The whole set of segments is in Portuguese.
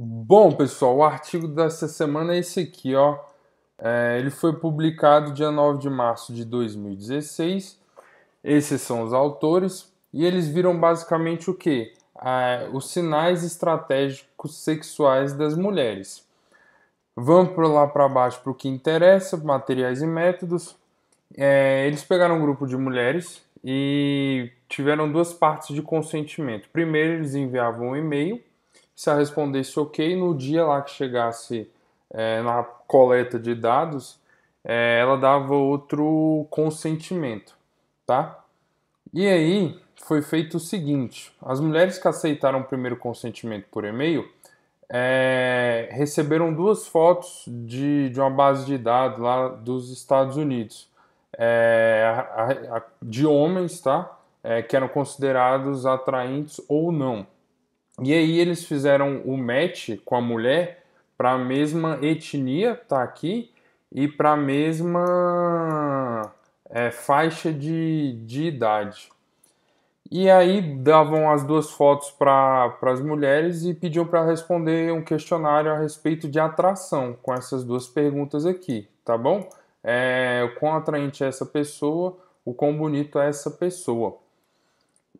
Bom, pessoal, o artigo dessa semana é esse aqui, ó. É, ele foi publicado dia 9 de março de 2016. Esses são os autores e eles viram basicamente o que? os sinais estratégicos sexuais das mulheres. Vamos por lá para baixo para o que interessa, materiais e métodos. É, eles pegaram um grupo de mulheres e tiveram duas partes de consentimento. Primeiro, eles enviavam um e-mail se ela respondesse ok, no dia lá que chegasse é, na coleta de dados, é, ela dava outro consentimento, tá? E aí foi feito o seguinte: as mulheres que aceitaram o primeiro consentimento por e-mail é, receberam duas fotos de, de uma base de dados lá dos Estados Unidos, é, a, a, de homens, tá? É, que eram considerados atraentes ou não. E aí eles fizeram o match com a mulher para a mesma etnia, tá aqui, e para a mesma é, faixa de, de idade. E aí davam as duas fotos para as mulheres e pediam para responder um questionário a respeito de atração, com essas duas perguntas aqui, tá bom? É, o quão atraente é essa pessoa, o quão bonito é essa pessoa.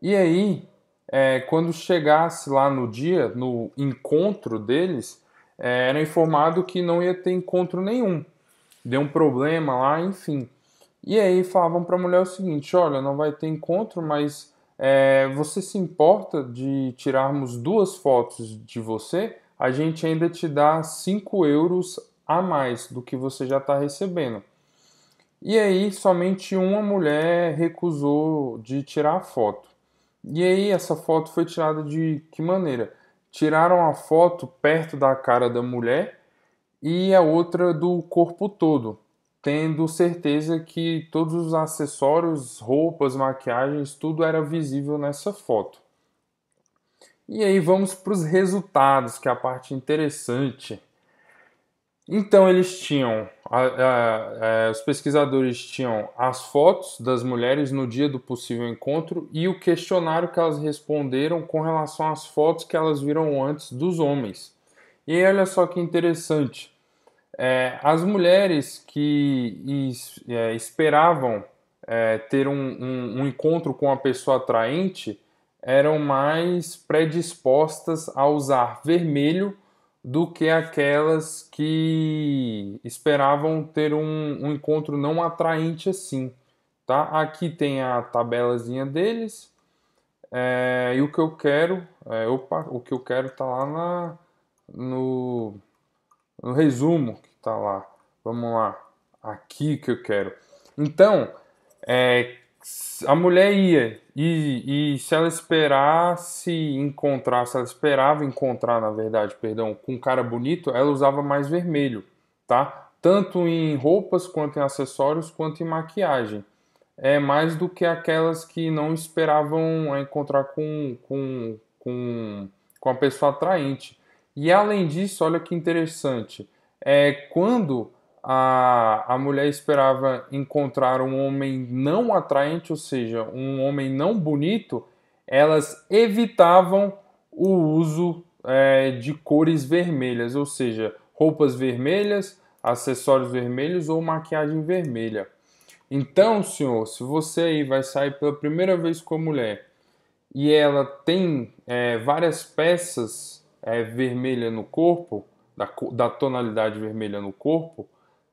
E aí é, quando chegasse lá no dia, no encontro deles, é, era informado que não ia ter encontro nenhum. Deu um problema lá, enfim. E aí falavam para a mulher o seguinte: olha, não vai ter encontro, mas é, você se importa de tirarmos duas fotos de você? A gente ainda te dá 5 euros a mais do que você já está recebendo. E aí, somente uma mulher recusou de tirar a foto. E aí essa foto foi tirada de que maneira? Tiraram a foto perto da cara da mulher e a outra do corpo todo, tendo certeza que todos os acessórios, roupas, maquiagens, tudo era visível nessa foto. E aí vamos para os resultados, que é a parte interessante. Então eles tinham, a, a, a, é, os pesquisadores tinham as fotos das mulheres no dia do possível encontro e o questionário que elas responderam com relação às fotos que elas viram antes dos homens. E olha só que interessante, é, as mulheres que is, é, esperavam é, ter um, um, um encontro com uma pessoa atraente eram mais predispostas a usar vermelho do que aquelas que esperavam ter um, um encontro não atraente assim. Tá? Aqui tem a tabelazinha deles. É, e o que eu quero, é, opa, o que eu quero tá lá na, no, no resumo que tá lá. Vamos lá, aqui que eu quero. Então, é, a mulher ia. E, e se ela esperasse encontrar, se ela esperava encontrar, na verdade, perdão, com um cara bonito, ela usava mais vermelho, tá? Tanto em roupas, quanto em acessórios, quanto em maquiagem. É mais do que aquelas que não esperavam encontrar com, com, com, com a pessoa atraente. E além disso, olha que interessante, é quando a, a mulher esperava encontrar um homem não atraente, ou seja, um homem não bonito, elas evitavam o uso é, de cores vermelhas, ou seja, roupas vermelhas, acessórios vermelhos ou maquiagem vermelha. Então, senhor, se você aí vai sair pela primeira vez com a mulher e ela tem é, várias peças é, vermelha no corpo, da, da tonalidade vermelha no corpo,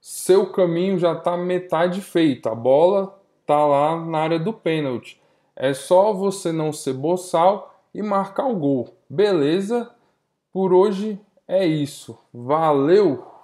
seu caminho já está metade feito, a bola está lá na área do pênalti. É só você não ser boçal e marcar o gol. Beleza? Por hoje é isso. Valeu!